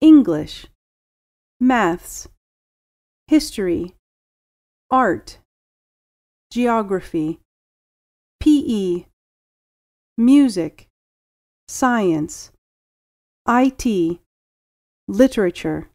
English, Maths, History, Art, Geography, PE, Music, Science, IT, Literature.